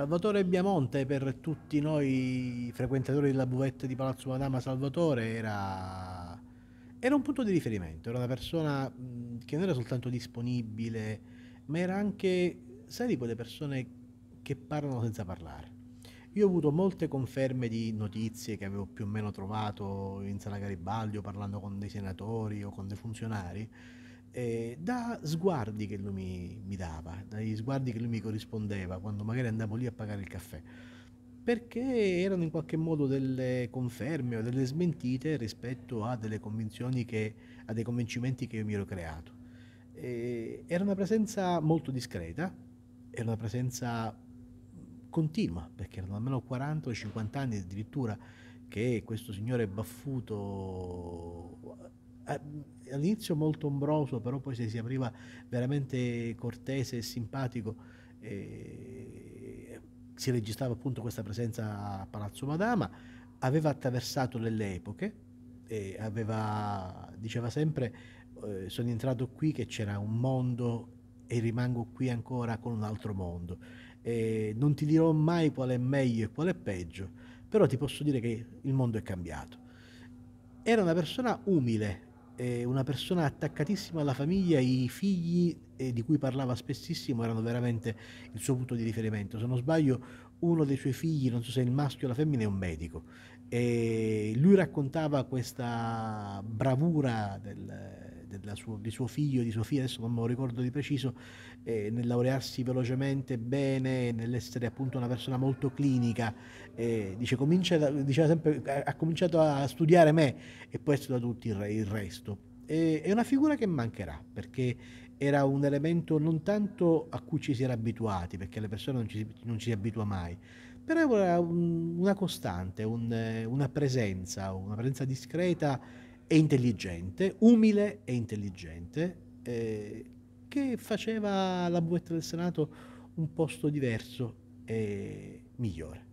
Salvatore Biamonte per tutti noi frequentatori della buvette di Palazzo Madama Salvatore era... era, un punto di riferimento, era una persona che non era soltanto disponibile, ma era anche, sai, di quelle persone che parlano senza parlare. Io ho avuto molte conferme di notizie che avevo più o meno trovato in Sala Garibaldi o parlando con dei senatori o con dei funzionari eh, da sguardi che lui mi, mi, dava, dagli sguardi che lui mi corrispondeva quando magari andavo lì a pagare il caffè, perché erano in qualche modo delle conferme o delle smentite rispetto a delle convinzioni che, a dei convincimenti che io mi ero creato. Eh, era una presenza molto discreta, era una presenza continua, perché erano almeno 40 o 50 anni addirittura che questo signore baffuto eh, all'inizio molto ombroso, però poi si apriva veramente cortese e simpatico. E eh, si registrava appunto questa presenza a Palazzo Madama, aveva attraversato delle epoche, aveva, diceva sempre eh, sono entrato qui che c'era un mondo e rimango qui ancora con un altro mondo. E non ti dirò mai qual è meglio e qual è peggio, però ti posso dire che il mondo è cambiato. Era una persona umile, eh, una persona attaccatissima alla famiglia, i figli eh, di cui parlava spessissimo erano veramente il suo punto di riferimento. Se non sbaglio, uno dei suoi figli, non so se il maschio o la femmina, è un medico. E lui raccontava questa bravura del, suo, di suo figlio, di sua figlia, adesso non me lo ricordo di preciso, eh, nel laurearsi velocemente bene, nell'essere appunto una persona molto clinica, eh, dice, comincia, diceva sempre, ha, cominciato a studiare me e poi studia tutti il, il resto. E, è una figura che mancherà perché era un elemento non tanto a cui ci si era abituati, perché alle persone non ci, non ci si abitua mai, però era una costante, un, una presenza, una presenza discreta e intelligente, umile e intelligente, eh, che faceva la buetta del Senato un posto diverso e migliore.